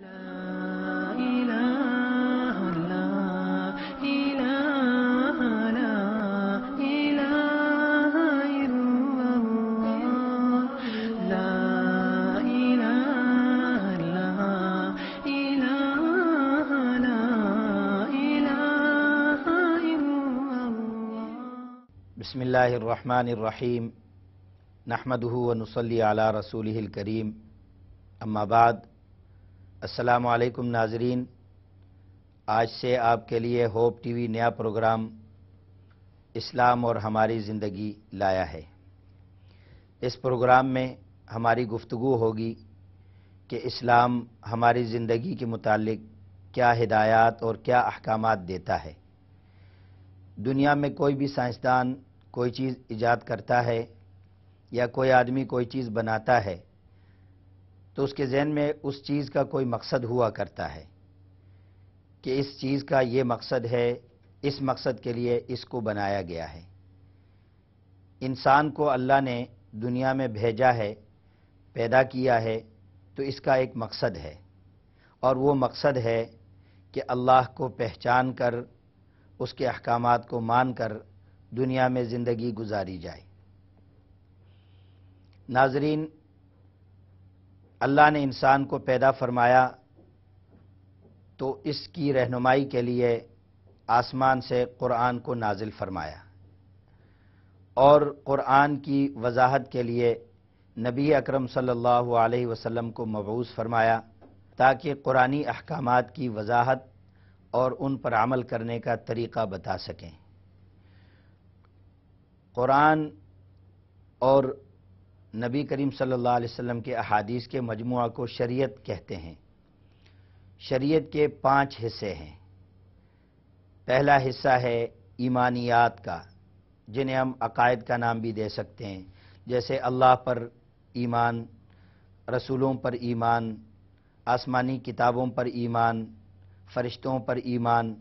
لا إله إلا الله لا إله إلا الله بسم الله الرحمن الرحيم نحمده ونصلي على رسوله الكريم أما بعد असलकुम नाजरीन आज से आपके लिए होप टीवी नया प्रोग्राम इस्लाम और हमारी ज़िंदगी लाया है इस प्रोग्राम में हमारी गुफ्तगु होगी कि इस्लाम हमारी ज़िंदगी के मुतालिक क्या हिदायत और क्या अहकाम देता है दुनिया में कोई भी साइंसदान कोई चीज़ ईजाद करता है या कोई आदमी कोई चीज़ बनाता है तो उसके जहन में उस चीज़ का कोई मकसद हुआ करता है कि इस चीज़ का ये मकसद है इस मकसद के लिए इसको बनाया गया है इंसान को अल्लाह ने दुनिया में भेजा है पैदा किया है तो इसका एक मकसद है और वो मकसद है कि अल्लाह को पहचान कर उसके अहकाम को मान कर दुनिया में ज़िंदगी गुजारी जाए नाजरीन अल्लाह ने इंसान को पैदा फरमाया तो इसकी रहनुमाई के लिए आसमान से कुरान को नाजिल फरमाया और कुरान की वजाहत के लिए नबी अकरम सल्लल्लाहु अलैहि वसल्लम को मबूस फरमाया ताकि कुरानी अहकाम की वजाहत और उन पर अमल करने का तरीक़ा बता सकें कुरान और नबी करीम सल्लल्लाहु अलैहि वसल्लम के अहादीस के मजमु को शरीयत कहते हैं शरीयत के पांच हिस्से हैं पहला हिस्सा है ईमानियात का जिन्हें हम अकायद का नाम भी दे सकते हैं जैसे अल्लाह पर ईमान रसूलों पर ईमान आसमानी किताबों पर ईमान फरिश्तों पर ईमान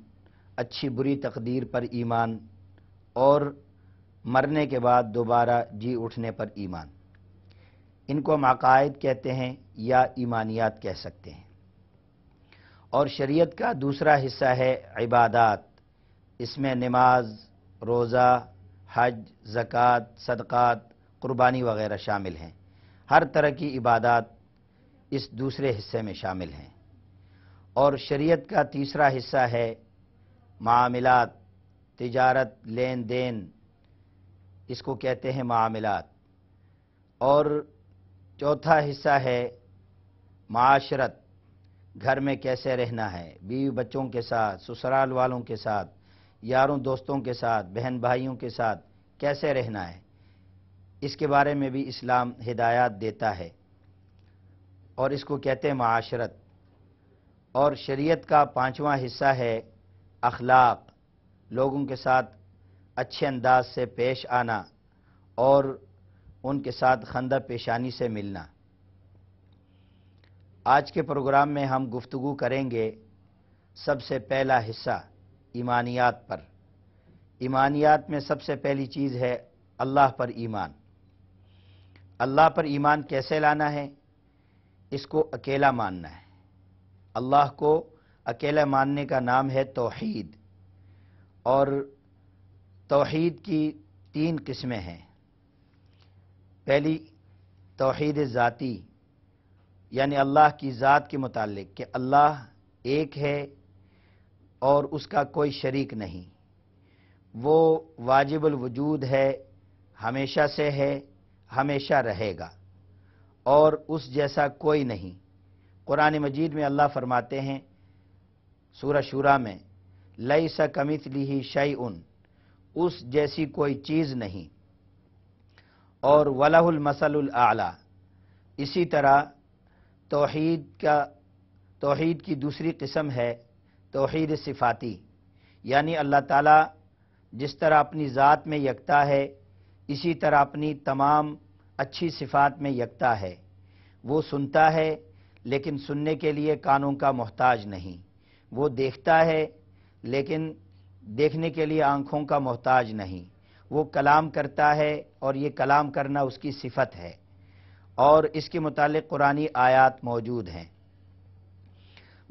अच्छी बुरी तकदीर पर ईमान और मरने के बाद दोबारा जी उठने पर ईमान इनको हम अकायद कहते हैं या ईमानियात कह सकते हैं और शरीयत का दूसरा हिस्सा है इबादत इसमें नमाज रोज़ा हज जक़ात सदक़ात क़ुरबानी वगैरह शामिल हैं हर तरह की इबादत इस दूसरे हिस्से में शामिल हैं और शरीयत का तीसरा हिस्सा है मामलात तिजारत लेन देन इसको कहते हैं मामलात और चौथा हिस्सा है माशरत घर में कैसे रहना है बीवी बच्चों के साथ ससुराल वालों के साथ यारों दोस्तों के साथ बहन भाइयों के साथ कैसे रहना है इसके बारे में भी इस्लाम हिदायत देता है और इसको कहते हैं माशरत और शरीयत का पांचवा हिस्सा है अखलाक लोगों के साथ अच्छे अंदाज से पेश आना और उनके साथ खंदा पेशानी से मिलना आज के प्रोग्राम में हम गुफ्तु करेंगे सबसे पहला हिस्सा ईमानियात पर ईमानियात में सबसे पहली चीज़ है अल्लाह पर ईमान अल्लाह पर ईमान कैसे लाना है इसको अकेला मानना है अल्लाह को अकेला मानने का नाम है तोहीद और तोहीद की तीन किस्में हैं पहली तोहद ज़ाती यानि अल्लाह की ज़ात के मतलब कि अल्लाह एक है और उसका कोई शरीक नहीं वो वाजिब वजूद है हमेशा से है हमेशा रहेगा और उस जैसा कोई नहीं कुरान मजीद में अल्लाह फरमाते हैं सूर शुरा में लई सा कमित ली ही शई उस जैसी कोई चीज़ नहीं और वलाहुल मसलुल आला इसी तरह तोहीद का तोहीद की दूसरी किस्म है तोहीद सिफाती यानी अल्लाह ताला जिस तरह अपनी ज़ात में यकता है इसी तरह अपनी तमाम अच्छी सिफात में यकता है वो सुनता है लेकिन सुनने के लिए कानों का मोहताज नहीं वो देखता है लेकिन देखने के लिए आँखों का मोहताज नहीं वो कलाम करता है और ये कलाम करना उसकी सिफत है और इसके मुतालिक कुरानी आयात मौजूद हैं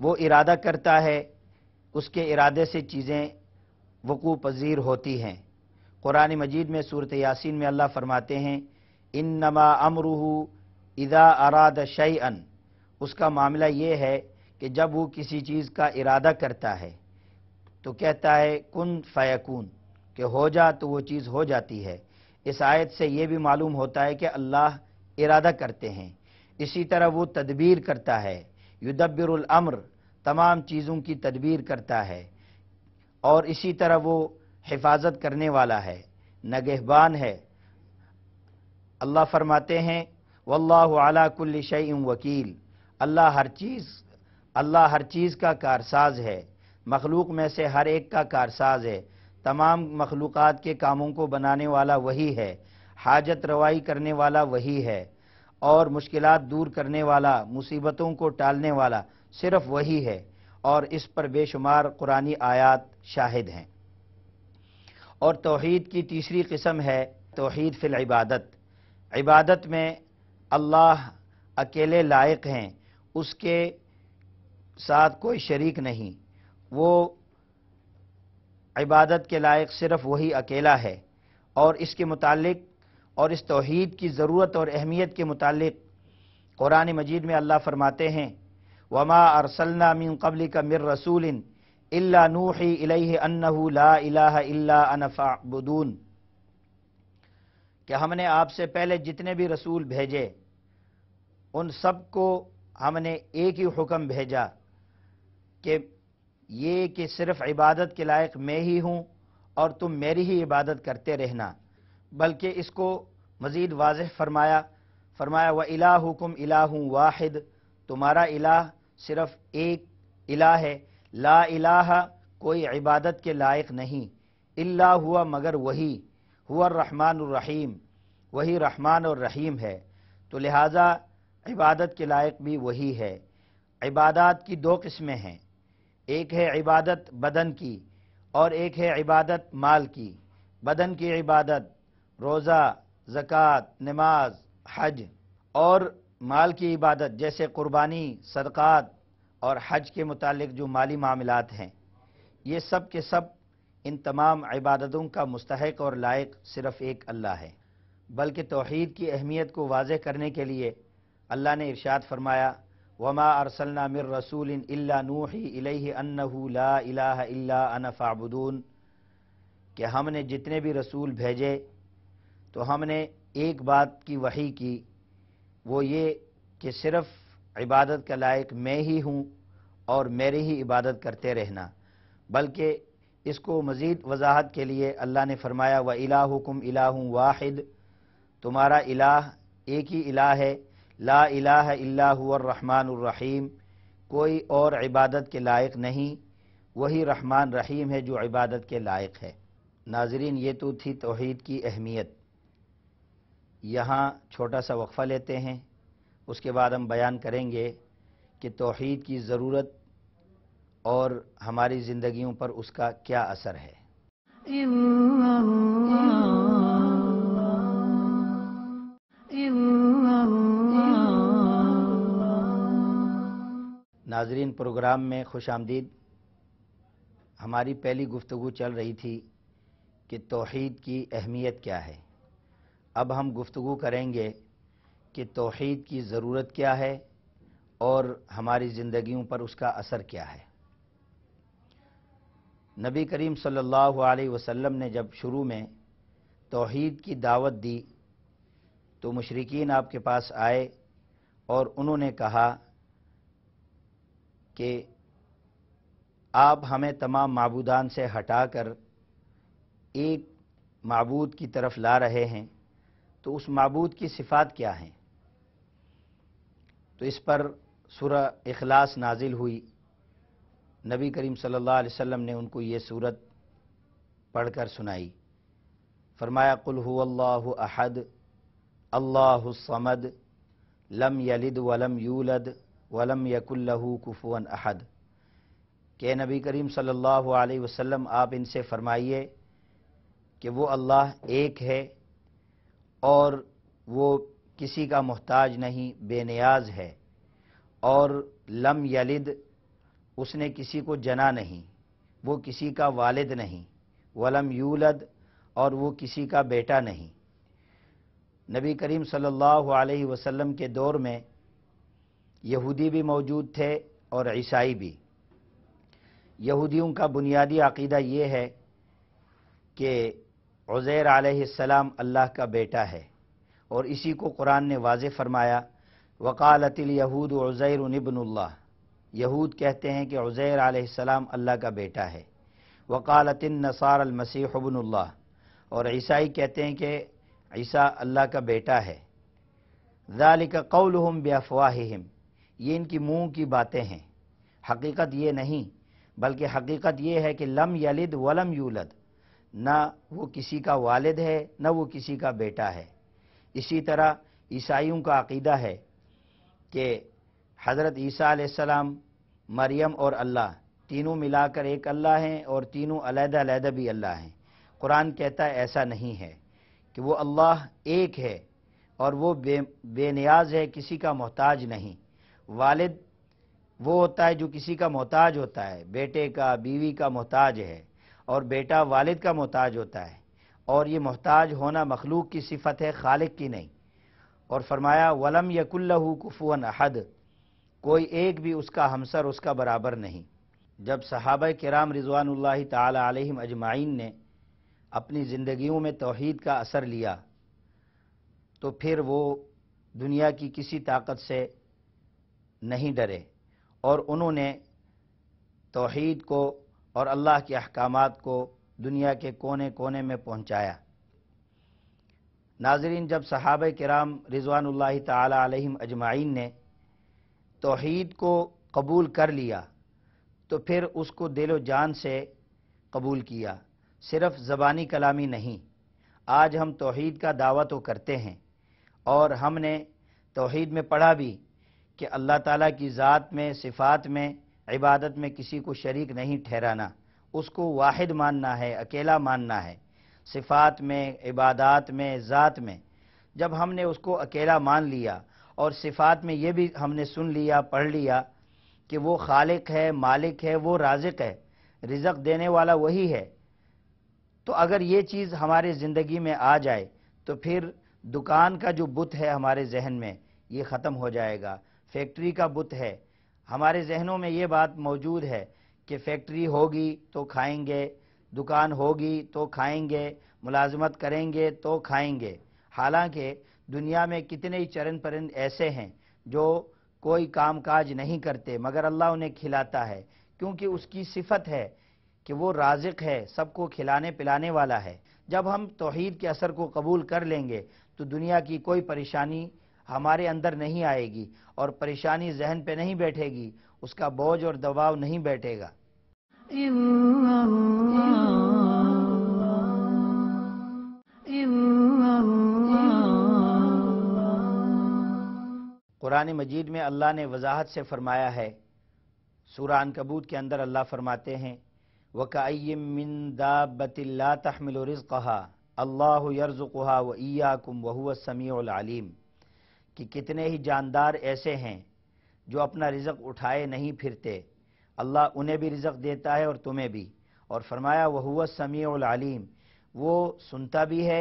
वो इरादा करता है उसके इरादे से चीज़ें वकू पजीर होती हैं कुरान मजीद में सूरत यासिन में अल्लाह फरमाते हैं इन नमा अमरूह इदा अराद शई अन उसका मामला ये है कि जब वो किसी चीज़ का इरादा करता है तो कहता है कन फ़यकून कि हो जा तो वो चीज़ हो जाती है इस आयत से ये भी मालूम होता है कि अल्लाह इरादा करते हैं इसी तरह वो तदबीर करता है युदब्बरमर तमाम चीज़ों की तदबीर करता है और इसी तरह वो हिफाजत करने वाला है नगहबान है अल्लाह फरमाते हैं वल्लाह आला कुल्ल शई वकील अल्लाह हर चीज़ अल्लाह हर चीज़ का कारसाज है मखलूक में से हर एक का कारसाज है तमाम मखलूक़ के कामों को बनाने वाला वही है हाजत रवाई करने वाला वही है और मुश्किल दूर करने वाला मुसीबतों को टालने वाला सिर्फ वही है और इस पर बेशुमार कुरानी आयात शाहिद हैं और तोहद की तीसरी किस्म है तोहद फिल इबादत इबादत में अल्लाह अकेले लायक हैं उसके साथ कोई शरीक नहीं वो इबादत के लायक सिर्फ वही अकेला है और इसके मुतालिक और इस तोहद की ज़रूरत और अहमियत के मुतालिक कुरान मजीद में अल्लाह फरमाते हैं वमा अरसलना मिन कबल का मिर रसूल इल्ला नूही इलैहि अन्नहु ला इलाहा इल्ला अनफाबुदून कि हमने आपसे पहले जितने भी रसूल भेजे उन सब को हमने एक ही हुक्म भेजा कि ये कि सिर्फ इबादत के लायक मैं ही हूँ और तुम मेरी ही इबादत करते रहना बल्कि इसको मज़ीद वाज फरमाया फरमाया व इला हुकुम इला हूँ वाहिद तुम्हारा इलाह सिर्फ एक इला है ला इला कोई इबादत के लायक नहीं इल्ला हुआ मगर वही हुआ रहमान रहीम वही रहमान और रहीम है तो लिहाजा इबादत के लायक भी वही है इबादत की दो किस्में हैं एक है इबादत बदन की और एक है इबादत माल की बदन की इबादत रोज़ा ज़क़़त नमाज हज और माल की इबादत जैसे क़ुरबानी सदक़ात और हज के मुतालिक जो माली मामला हैं ये सब के सब इन तमाम इबादतों का मुस्तक और लायक सिर्फ़ एक अल्लाह है बल्कि तोहद की अहमियत को वाज करने के लिए अल्लाह ने इरशाद फरमाया वमा अरसलना मिर रसूल इल्ला नूही इलैहि अन्नहू ला इलाहा इल्ला अन फ़ाबुदून कि हमने जितने भी रसूल भेजे तो हमने एक बात की वही की वो ये कि सिर्फ़ इबादत का लायक मैं ही हूँ और मेरी ही इबादत करते रहना बल्कि इसको मज़ीद वजाहत के लिए अल्लाह ने फरमाया व इलाहुकुम इलाह वाहिद तुम्हारा इलाह एक ही इलाह है ला इलाह इल्ला रहीम कोई और इबादत के लायक नहीं वही रहमान रहीम है जो इबादत के लायक है नाजरीन ये तो थी तोहद की अहमियत यहाँ छोटा सा वक्फ़ा लेते हैं उसके बाद हम बयान करेंगे कि तोहद की ज़रूरत और हमारी ज़िंदगियों पर उसका क्या असर है नाजरीन प्रोग्राम में खुश आमदीद हमारी पहली गुफ्तु चल रही थी कि तोहद की अहमियत क्या है अब हम गुफ्तु करेंगे कि तोहद की ज़रूरत क्या है और हमारी ज़िंदगियों पर उसका असर क्या है नबी करीम सल्लल्लाहु अलैहि वसल्लम ने जब शुरू में तोहद की दावत दी तो मशरकिन आपके पास आए और उन्होंने कहा कि आप हमें तमाम मबूदान से हटा कर एक मबूद की तरफ ला रहे हैं तो उस मबूद की सिफात क्या हैं तो इस पर सुर अखलास नाजिल हुई नबी करीम सल्लल्लाहु अलैहि वसल्लम ने उनको ये सूरत पढ़कर सुनाई फरमाया कुल्हु अहद अल्लाह समद लम यलिद वलम यूलद वलम यकुल्लहू कुफुअन अहद के नबी करीम सल्लल्लाहु अलैहि वसल्लम आप इनसे फरमाइए कि वो अल्लाह एक है और वो किसी का मोहताज नहीं बेनियाज है और लम यलिद उसने किसी को जना नहीं वो किसी का वालिद नहीं वलम यूलद और वो किसी का बेटा नहीं नबी करीम सल्लल्लाहु अलैहि वसल्लम के दौर में यहूदी भी मौजूद थे और ईसाई भी यहूदियों का बुनियादी अकीदा ये है कि उज़ैर आसमाम अल्लाह का बेटा है और इसी को कुरान ने वाज फरमाया वकालतिल यहूद उज़ैर नबनल्ला यहूद कहते हैं कि उज़ैर आसमाम अल्लाह का बेटा है वकालतिन नसार और ईसाई कहते हैं कि ईसा अल्लाह का बेटा है ज़ालिक हम बेअफवाहिम ये इनकी मुंह की बातें हैं हकीकत ये नहीं बल्कि हकीकत ये है कि लम यलिद वलम यूलद ना वो किसी का वालिद है ना वो किसी का बेटा है इसी तरह ईसाइयों का अकीदा है कि हज़रत ईसा आसमाम मरियम और अल्लाह तीनों मिलाकर एक अल्लाह हैं और तीनों अलहदा भी अल्लाह हैं कुरान कहता है ऐसा नहीं है कि वो अल्लाह एक है और वो बे बेनियाज है किसी का मोहताज नहीं वालिद वो होता है जो किसी का मोहताज होता है बेटे का बीवी का मोहताज है और बेटा वालिद का मोहताज होता है और ये मोहताज होना मखलूक की सिफत है खालिक की नहीं और फरमाया वलम यकुल्लहू कुफुअन अहद कोई एक भी उसका हमसर उसका बराबर नहीं जब सहाब कराम रिजवान तम अजमाइन ने अपनी ज़िंदगियों में तोहद का असर लिया तो फिर वो दुनिया की किसी ताकत से नहीं डरे और उन्होंने तोहद को और अल्लाह के अहकाम को दुनिया के कोने कोने में पहुँचाया नाजरीन जब सहाब कराम रिजवानल तम अजमाइन ने तोहद को कबूल कर लिया तो फिर उसको दिलो जान से कबूल किया सिर्फ ज़बानी कलामी नहीं आज हम तोहद का दावा तो करते हैं और हमने तोहद में पढ़ा भी कि अल्लाह ताला की ज़ात में सिफात में इबादत में किसी को शरीक नहीं ठहराना उसको वाहिद मानना है अकेला मानना है सिफात में इबादत में ज़ात में जब हमने उसको अकेला मान लिया और सिफात में ये भी हमने सुन लिया पढ़ लिया कि वो खालिक है मालिक है वो राजिक है रिजक देने वाला वही है तो अगर ये चीज़ हमारे ज़िंदगी में आ जाए तो फिर दुकान का जो बुत है हमारे जहन में ये ख़त्म हो जाएगा फैक्ट्री का बुत है हमारे जहनों में ये बात मौजूद है कि फैक्ट्री होगी तो खाएंगे दुकान होगी तो खाएंगे मुलाजमत करेंगे तो खाएंगे हालांकि दुनिया में कितने ही चरण परिंद ऐसे हैं जो कोई काम काज नहीं करते मगर अल्लाह उन्हें खिलाता है क्योंकि उसकी सिफत है कि वो राजक है सबको खिलाने पिलाने वाला है जब हम तोहद के असर को कबूल कर लेंगे तो दुनिया की कोई परेशानी हमारे अंदर नहीं आएगी और परेशानी जहन पे नहीं बैठेगी उसका बोझ और दबाव नहीं बैठेगा कुरान मजीद में अल्लाह ने वजाहत से फरमाया है सूरान कबूत के अंदर अल्लाह फरमाते हैं वकाइमिनदाबतिल्ला तहमिल रज़ कहा अल्लाह कहा व कुम वहुव कि कितने ही जानदार ऐसे हैं जो अपना रिजक उठाए नहीं फिरते अल्लाह उन्हें भी रिजक देता है और तुम्हें भी और फरमाया वह हुआ समी आलीम वो सुनता भी है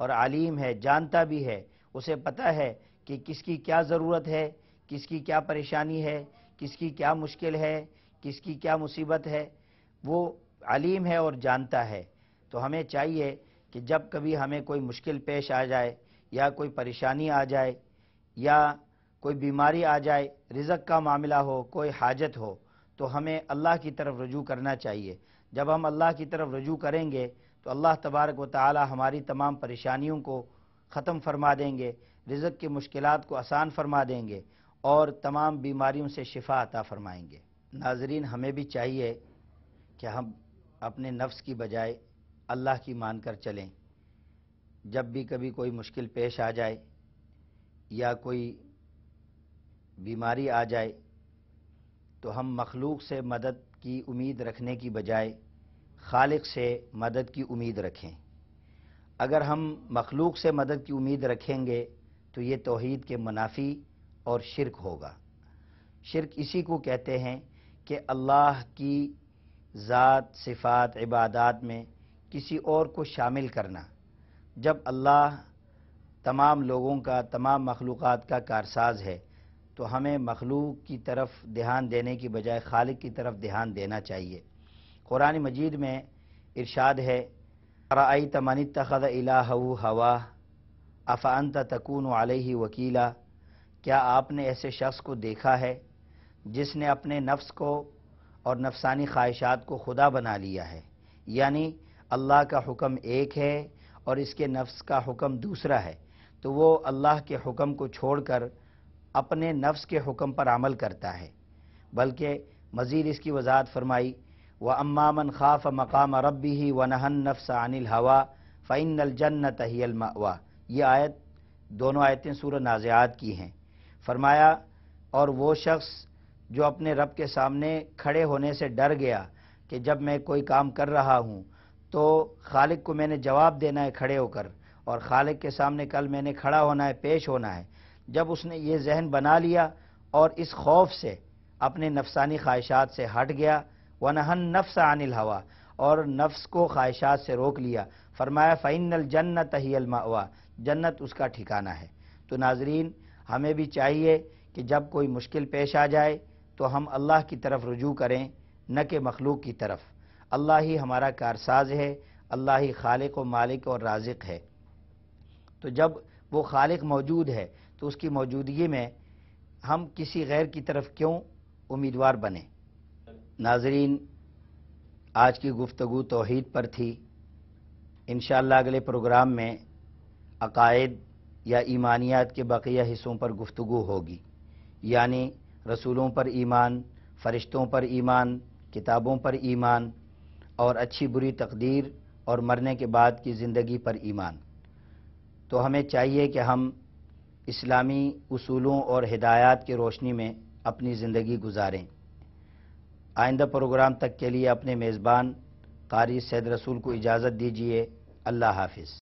और आलिम है जानता भी है उसे पता है कि किसकी क्या ज़रूरत है किसकी क्या परेशानी है किसकी क्या मुश्किल है किसकी क्या मुसीबत है वो आलिम है और जानता है तो हमें चाहिए कि जब कभी हमें कोई मुश्किल पेश आ जाए या कोई परेशानी आ जाए या कोई बीमारी आ जाए रिज़क का मामला हो कोई हाजत हो तो हमें अल्लाह की तरफ रजू करना चाहिए जब हम अल्लाह की तरफ रजू करेंगे तो अल्लाह तबारक व ताली हमारी तमाम परेशानियों को ख़त्म फरमा देंगे रिज़क की मुश्किल को आसान फरमा देंगे और तमाम बीमारियों से शिफा अता फरमाएंगे नाजरीन हमें भी चाहिए कि हम अपने नफ्स की बजाय अल्लाह की मान कर चलें जब भी कभी कोई मुश्किल पेश आ जाए या कोई बीमारी आ जाए तो हम मखलूक से मदद की उम्मीद रखने की बजाय खालिक से मदद की उम्मीद रखें अगर हम मखलूक से मदद की उम्मीद रखेंगे तो ये तोहद के मुनाफी और शिरक होगा शिरक इसी को कहते हैं कि अल्लाह की ज़ात सिफात इबादत में किसी और को शामिल करना जब अल्लाह तमाम लोगों का तमाम मखलूक़ का कारसाज है तो हमें मखलूक की तरफ ध्यान देने की बजाय खालिक की तरफ ध्यान देना चाहिए कुरान मजीद में इरशाद है आई तमन तखद इलाहू हवा अफ़ान तकून ही वकीला क्या आपने ऐसे शख्स को देखा है जिसने अपने नफ्स को और नफसानी ख्वाहिशात को खुदा बना लिया है यानी अल्लाह का हुक्म एक है और इसके नफ्स का हुक्म दूसरा है तो वो अल्लाह के हुक्म को छोड़कर अपने नफ्स के हुक्म पर अमल करता है बल्कि मज़ीद इसकी वजाहत फरमाई व अम्मामन खाफ मकाम रबी ही व नहन नफ्स अनिल हवा फ़ैन जन्नत हीलमवा ये आयत दोनों आयतें सूर नाजियात की हैं फरमाया और वो शख्स जो अपने रब के सामने खड़े होने से डर गया कि जब मैं कोई काम कर रहा हूँ तो खालिक को मैंने जवाब देना है खड़े होकर और खालिक के सामने कल मैंने खड़ा होना है पेश होना है जब उसने ये जहन बना लिया और इस खौफ से अपने नफसानी ख्वाहिशात से हट गया नहन नफ्स अनिल हवा और नफ्स को ख्वाहिशात से रोक लिया फरमाया फ़ैनल जन्नत ही जन्नत उसका ठिकाना है तो नाजरीन हमें भी चाहिए कि जब कोई मुश्किल पेश आ जाए तो हम अल्लाह की तरफ रुजू करें न कि मखलूक की तरफ अल्लाह ही हमारा कारसाज है अल्लाह ही खालिक व मालिक और राजिक है तो जब वो खालिक मौजूद है तो उसकी मौजूदगी में हम किसी गैर की तरफ क्यों उम्मीदवार बने नाजरीन आज की गुफ्तु तोहद पर थी इन अगले प्रोग्राम में अकायद या ईमानियात के बकिया हिस्सों पर गुफ्तु होगी यानी रसूलों पर ईमान फरिश्तों पर ईमान किताबों पर ईमान और अच्छी बुरी तकदीर और मरने के बाद की ज़िंदगी पर ईमान तो हमें चाहिए कि हम इस्लामी असूलों और हिदायत की रोशनी में अपनी ज़िंदगी गुजारें आइंदा प्रोग्राम तक के लिए अपने मेज़बान कारी सैद रसूल को इजाज़त दीजिए अल्लाह हाफिज़